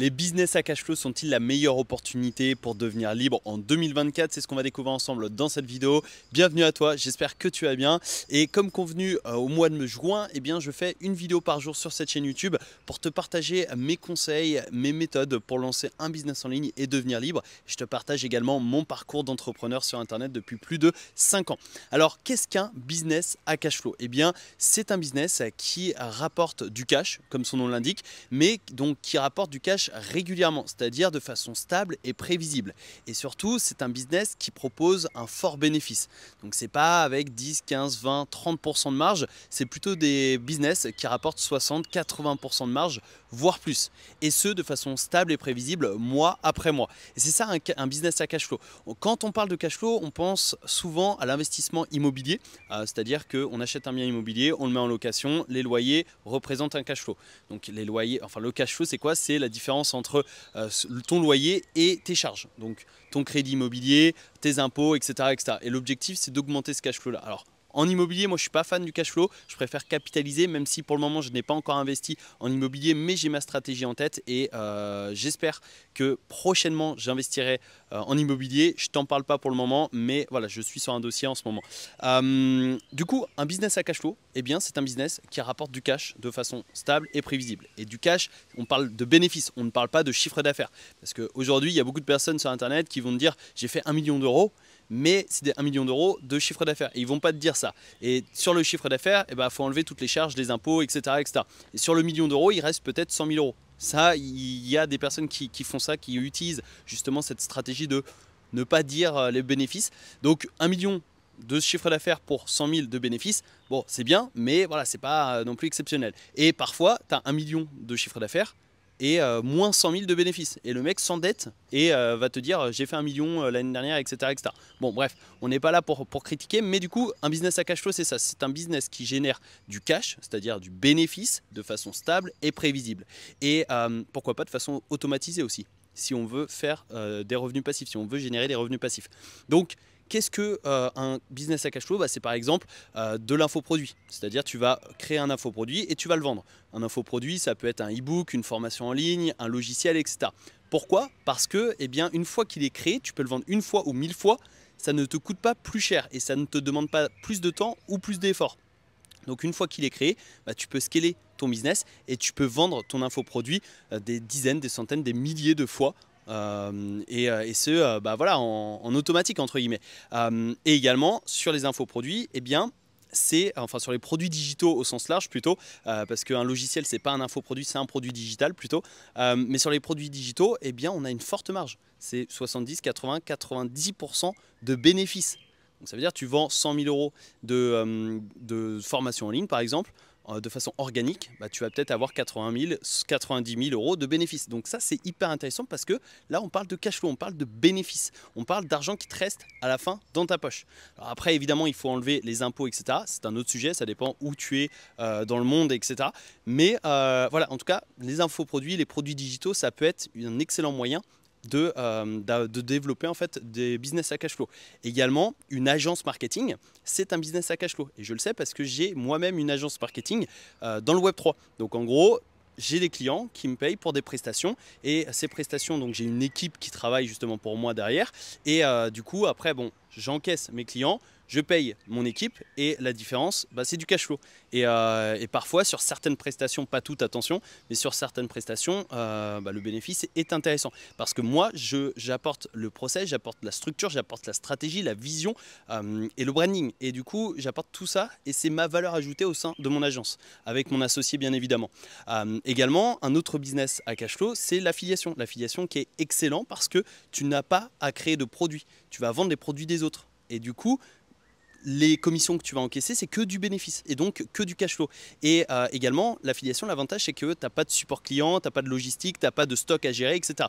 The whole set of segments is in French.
Les business à cash flow sont-ils la meilleure opportunité pour devenir libre en 2024 C'est ce qu'on va découvrir ensemble dans cette vidéo. Bienvenue à toi, j'espère que tu vas bien. Et comme convenu euh, au mois de juin, et eh bien, je fais une vidéo par jour sur cette chaîne YouTube pour te partager mes conseils, mes méthodes pour lancer un business en ligne et devenir libre. Je te partage également mon parcours d'entrepreneur sur Internet depuis plus de 5 ans. Alors, qu'est-ce qu'un business à cash flow Eh bien, c'est un business qui rapporte du cash, comme son nom l'indique, mais donc qui rapporte du cash régulièrement, c'est-à-dire de façon stable et prévisible. Et surtout, c'est un business qui propose un fort bénéfice. Donc c'est pas avec 10, 15, 20, 30% de marge, c'est plutôt des business qui rapportent 60, 80% de marge, voire plus. Et ce, de façon stable et prévisible, mois après mois. Et c'est ça un, business à cash flow. Quand on parle de cash flow, on pense souvent à l'investissement immobilier, euh, c'est-à-dire qu'on achète un bien immobilier, on le met en location, les loyers représentent un cash flow. Donc les loyers, enfin le cash flow, c'est quoi C'est la différence entre euh, ton loyer et tes charges. Donc ton crédit immobilier, tes impôts, etc. etc. Et l'objectif, c'est d'augmenter ce cash flow-là. Alors, en immobilier, moi je suis pas fan du cash flow, je préfère capitaliser, même si pour le moment je n'ai pas encore investi en immobilier, mais j'ai ma stratégie en tête et euh, j'espère que prochainement j'investirai euh, en immobilier. Je t'en parle pas pour le moment, mais voilà, je suis sur un dossier en ce moment. Euh, du coup, un business à cash flow, eh bien c'est un business qui rapporte du cash de façon stable et prévisible. Et du cash, on parle de bénéfices, on ne parle pas de chiffre d'affaires. Parce qu'aujourd'hui, il y a beaucoup de personnes sur Internet qui vont me dire j'ai fait un million d'euros mais c'est un million d'euros de chiffre d'affaires. Et ils vont pas te dire ça. Et sur le chiffre d'affaires, il eh ben, faut enlever toutes les charges, les impôts, etc. etc. Et sur le million d'euros, il reste peut-être 100 000 euros. Ça, il y a des personnes qui, font ça, qui utilisent justement cette stratégie de ne pas dire euh, les bénéfices. Donc un million de chiffre d'affaires pour 100 000 de bénéfices, bon, c'est bien, mais voilà, c'est pas euh, non plus exceptionnel. Et parfois, tu as un million de chiffre d'affaires, et euh, moins 100 000 de bénéfices. Et le mec s'endette et euh, va te dire euh, j'ai fait un million l'année dernière, etc., etc. Bon, bref, on n'est pas là pour, pour critiquer, mais du coup, un business à cash flow, c'est ça. C'est un business qui génère du cash, c'est-à-dire du bénéfice de façon stable et prévisible. Et pourquoi pas de façon automatisée aussi, si on veut faire des revenus passifs, si on veut générer des revenus passifs. Donc, Qu'est-ce que euh, un business à cash flow bah, C'est par exemple euh, de l'infoproduit. C'est-à-dire tu vas créer un infoproduit et tu vas le vendre. Un infoproduit, ça peut être un e-book, une formation en ligne, un logiciel, etc. Pourquoi Parce que eh bien, une fois qu'il est créé, tu peux le vendre une fois ou mille fois, ça ne te coûte pas plus cher et ça ne te demande pas plus de temps ou plus d'efforts. Donc une fois qu'il est créé, bah, tu peux scaler ton business et tu peux vendre ton infoproduit euh, des dizaines, des centaines, des milliers de fois euh, euh, et, ce, euh, bah, voilà, en, automatique, entre guillemets. et également, sur les infoproduits, produits, et eh bien, c'est enfin sur les produits digitaux au sens large plutôt parce qu'un logiciel c'est pas un infoproduit c'est un produit digital plutôt mais sur les produits digitaux et eh bien on a une forte marge c'est 70 80 90% de bénéfices donc ça veut dire que tu vends 100 000 euros de, de formation en ligne par exemple euh, de façon organique, bah, tu vas peut-être avoir 80 000, 90 000 euros de bénéfices. Donc ça, c'est hyper intéressant parce que là, on parle de cash flow, on parle de bénéfices, on parle d'argent qui te reste à la fin dans ta poche. après, évidemment, il faut enlever les impôts, etc. C'est un autre sujet, ça dépend où tu es euh, dans le monde, etc. Mais euh, voilà, en tout cas, les infoproduits, les produits digitaux, ça peut être un excellent moyen de, euh, de, développer en fait des business à cash flow. Également, une agence marketing, c'est un business à cash flow. Et je le sais parce que j'ai moi-même une agence marketing euh, dans le Web3. Donc en gros, j'ai des clients qui me payent pour des prestations et ces prestations, donc j'ai une équipe qui travaille justement pour moi derrière. Et euh, du coup, après, bon, j'encaisse mes clients, je paye mon équipe et la différence, bah, c'est du cash flow. Euh, et, parfois, sur certaines prestations, pas toutes, attention, mais sur certaines prestations, euh, bah, le bénéfice est intéressant. Parce que moi, j'apporte le process, j'apporte la structure, j'apporte la stratégie, la vision euh, et le branding. Et du coup, j'apporte tout ça et c'est ma valeur ajoutée au sein de mon agence, avec mon associé, bien évidemment. également, un autre business à cash flow, c'est l'affiliation. L'affiliation qui est excellent parce que tu n'as pas à créer de produits. Tu vas vendre des produits des autres. Et du coup, les commissions que tu vas encaisser, c'est que du bénéfice et donc que du cash flow. Et euh, également, l'affiliation, l'avantage, c'est que tu n'as pas de support client, tu n'as pas de logistique, tu n'as pas de stock à gérer, etc.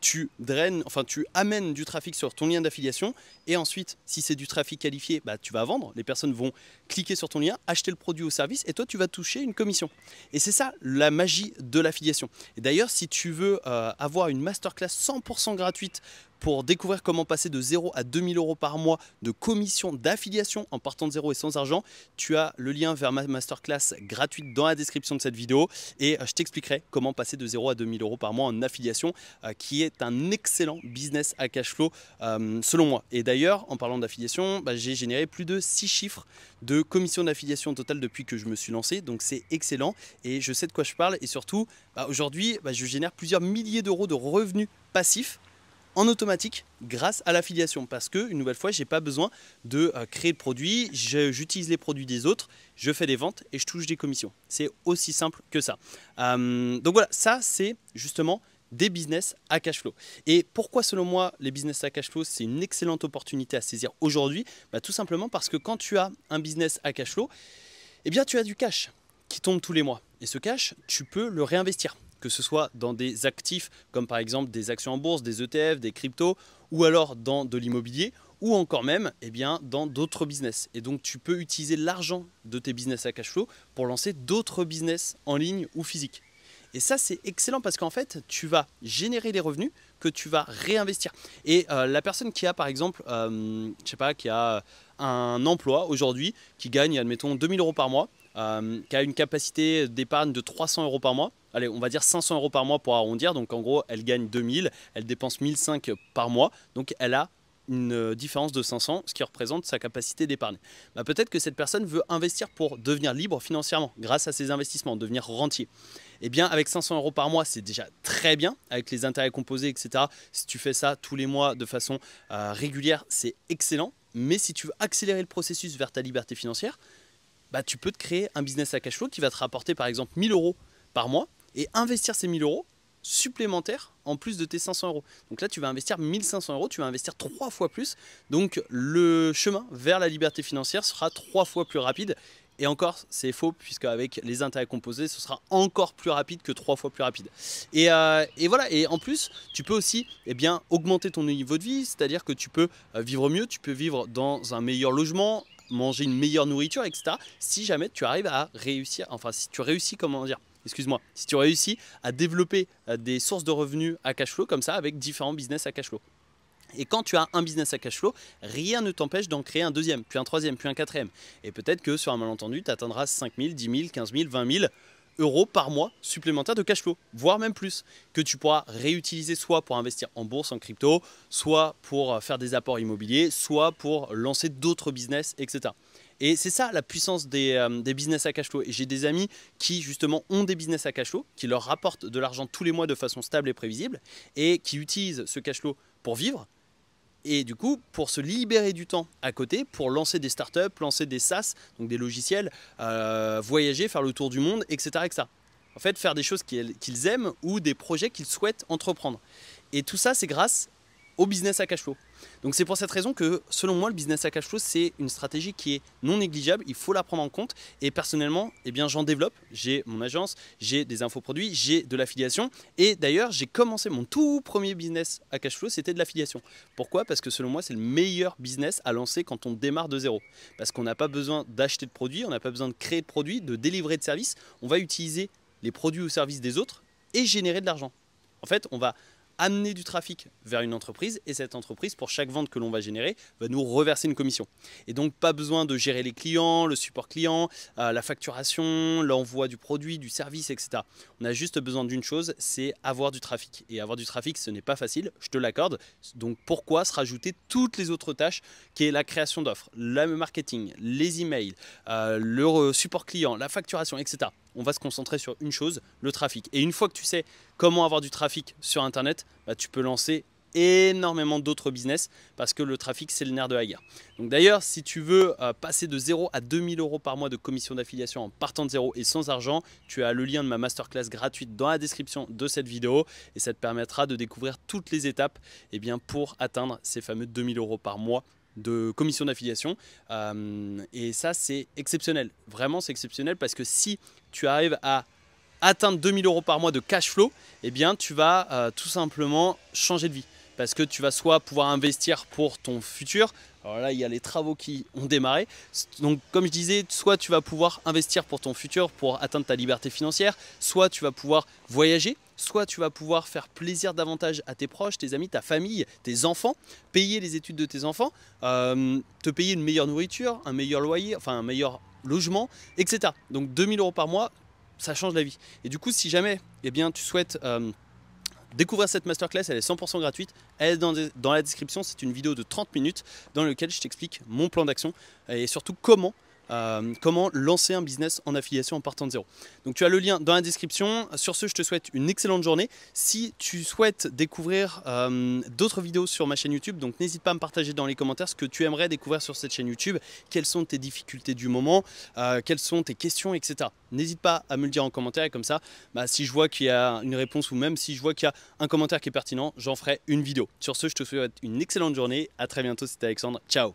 Tu draines, enfin, tu amènes du trafic sur ton lien d'affiliation et ensuite, si c'est du trafic qualifié, bah, tu vas vendre. Les personnes vont cliquer sur ton lien, acheter le produit ou le service et toi, tu vas toucher une commission. Et c'est ça la magie de l'affiliation. Et d'ailleurs, si tu veux euh, avoir une masterclass 100% gratuite pour découvrir comment passer de 0 à 2000 euros par mois de commission d'affiliation en partant de zéro et sans argent. Tu as le lien vers ma masterclass gratuite dans la description de cette vidéo et euh, je t'expliquerai comment passer de 0 à 2000 euros par mois en affiliation euh, qui est un excellent business à cash flow euh, selon moi. Et d'ailleurs, en parlant d'affiliation, bah, j'ai généré plus de 6 chiffres de commission d'affiliation totale depuis que je me suis lancé. Donc c'est excellent et je sais de quoi je parle. Et surtout, bah, aujourd'hui, bah, je génère plusieurs milliers d'euros de revenus passifs en automatique grâce à l'affiliation parce que, une nouvelle fois, j'ai pas besoin de euh, créer de produits, j'utilise les produits des autres, je fais des ventes et je touche des commissions. C'est aussi simple que ça. Euh, donc voilà, ça c'est justement des business à cash flow. Et pourquoi, selon moi, les business à cash flow, c'est une excellente opportunité à saisir aujourd'hui bah, Tout simplement parce que quand tu as un business à cash flow, eh bien, tu as du cash qui tombe tous les mois. Et ce cash, tu peux le réinvestir que ce soit dans des actifs comme par exemple des actions en bourse, des ETF, des cryptos, ou alors dans de l'immobilier, ou encore même eh bien, dans d'autres business. Et donc tu peux utiliser l'argent de tes business à cash flow pour lancer d'autres business en ligne ou physique. Et ça, c'est excellent parce qu'en fait, tu vas générer des revenus que tu vas réinvestir. Et euh, la personne qui a, par exemple, je euh, je sais pas, qui a un emploi aujourd'hui, qui gagne, admettons, 2000 euros par mois, euh, qui a une capacité d'épargne de 300 euros par mois, allez, on va dire 500 euros par mois pour arrondir. Donc en gros, elle gagne 2000, elle dépense 1005 par mois. Donc elle a une euh, différence de 500, ce qui représente sa capacité d'épargner. Bah, peut-être que cette personne veut investir pour devenir libre financièrement grâce à ses investissements, devenir rentier. Eh bien, avec 500 euros par mois, c'est déjà très bien. Avec les intérêts composés, etc., si tu fais ça tous les mois de façon euh, régulière, c'est excellent. Mais si tu veux accélérer le processus vers ta liberté financière, bah, tu peux te créer un business à cash flow qui va te rapporter par exemple 1000 euros par mois et investir ces 1000 euros supplémentaires en plus de tes 500 euros. Donc là, tu vas investir 1500 euros, tu vas investir trois fois plus. Donc le chemin vers la liberté financière sera trois fois plus rapide. Et encore, c'est faux, puisque avec les intérêts composés, ce sera encore plus rapide que trois fois plus rapide. Et, euh, voilà, et en plus, tu peux aussi eh bien, augmenter ton niveau de vie, c'est-à-dire que tu peux euh, vivre mieux, tu peux vivre dans un meilleur logement, manger une meilleure nourriture, etc. Si jamais tu arrives à réussir, enfin si tu réussis, comment dire, excuse-moi, si tu réussis à développer euh, des sources de revenus à cash flow comme ça avec différents business à cash flow. Et quand tu as un business à cash flow, rien ne t'empêche d'en créer un deuxième, puis un troisième, puis un quatrième. Et peut-être que sur un malentendu, tu atteindras 5 000, 10 000, 15 000, 20 000 euros par mois supplémentaires de cash flow, voire même plus, que tu pourras réutiliser soit pour investir en bourse, en crypto, soit pour euh, faire des apports immobiliers, soit pour lancer d'autres business, etc. Et c'est ça la puissance euh, des, business à cash flow. Et j'ai des amis qui justement ont des business à cash flow, qui leur rapportent de l'argent tous les mois de façon stable et prévisible, et qui utilisent ce cash flow pour vivre, et du coup, pour se libérer du temps à côté, pour lancer des startups, lancer des SaaS, donc des logiciels, euh, voyager, faire le tour du monde, etc. En fait, faire des choses qu'ils aiment ou des projets qu'ils souhaitent entreprendre. Et tout ça, c'est grâce au business à cash flow. Donc c'est pour cette raison que selon moi le business à cash flow c'est une stratégie qui est non négligeable, il faut la prendre en compte et personnellement eh bien j'en développe, j'ai mon agence, j'ai des infoproduits, j'ai de l'affiliation et d'ailleurs j'ai commencé mon tout premier business à cash flow, c'était de l'affiliation. Pourquoi Parce que selon moi c'est le meilleur business à lancer quand on démarre de zéro parce qu'on n'a pas besoin d'acheter de produits, on n'a pas besoin de créer de produits, de délivrer de services, on va utiliser les produits ou services des autres et générer de l'argent. En fait, on va amener du trafic vers une entreprise et cette entreprise, pour chaque vente que l'on va générer, va nous reverser une commission. Et donc pas besoin de gérer les clients, le support client, euh, la facturation, l'envoi du produit, du service, etc. On a juste besoin d'une chose, c'est avoir du trafic. Et avoir du trafic, ce n'est pas facile, je te l'accorde. Donc pourquoi se rajouter toutes les autres tâches qui est la création d'offres, le marketing, les emails, euh, le support client, la facturation, etc on va se concentrer sur une chose, le trafic. Et une fois que tu sais comment avoir du trafic sur Internet, bah, tu peux lancer énormément d'autres business parce que le trafic c'est le nerf de la guerre. Donc d'ailleurs si tu veux euh, passer de 0 à 2000 euros par mois de commission d'affiliation en partant de zéro et sans argent, tu as le lien de ma masterclass gratuite dans la description de cette vidéo et ça te permettra de découvrir toutes les étapes et eh bien, pour atteindre ces fameux 2000 euros par mois de commission d'affiliation. Euh, et ça, c'est exceptionnel. Vraiment, c'est exceptionnel parce que si tu arrives à atteindre 2000 euros par mois de cash flow, eh bien, tu vas euh, tout simplement changer de vie. Parce que tu vas soit pouvoir investir pour ton futur, alors là, il y a les travaux qui ont démarré. Donc, comme je disais, soit tu vas pouvoir investir pour ton futur, pour atteindre ta liberté financière, soit tu vas pouvoir voyager soit tu vas pouvoir faire plaisir davantage à tes proches, tes amis, ta famille, tes enfants, payer les études de tes enfants, euh, te payer une meilleure nourriture, un meilleur loyer, enfin un meilleur logement, etc. Donc 2000 euros par mois, ça change la vie. Et du coup, si jamais eh bien, tu souhaites... Euh, découvrir cette masterclass, elle est 100% gratuite. Elle est dans, dans la description. C'est une vidéo de 30 minutes dans laquelle je t'explique mon plan d'action et surtout comment euh, comment lancer un business en affiliation en partant de zéro. Donc tu as le lien dans la description. Sur ce, je te souhaite une excellente journée. Si tu souhaites découvrir euh, d'autres vidéos sur ma chaîne YouTube, donc n'hésite pas à me partager dans les commentaires ce que tu aimerais découvrir sur cette chaîne YouTube, quelles sont tes difficultés du moment, euh, quelles sont tes questions, etc. N'hésite pas à me le dire en commentaire et comme ça, bah, si je vois qu'il y a une réponse ou même si je vois qu'il y a un commentaire qui est pertinent, j'en ferai une vidéo. Sur ce, je te souhaite une excellente journée. À très bientôt, c'était Alexandre. Ciao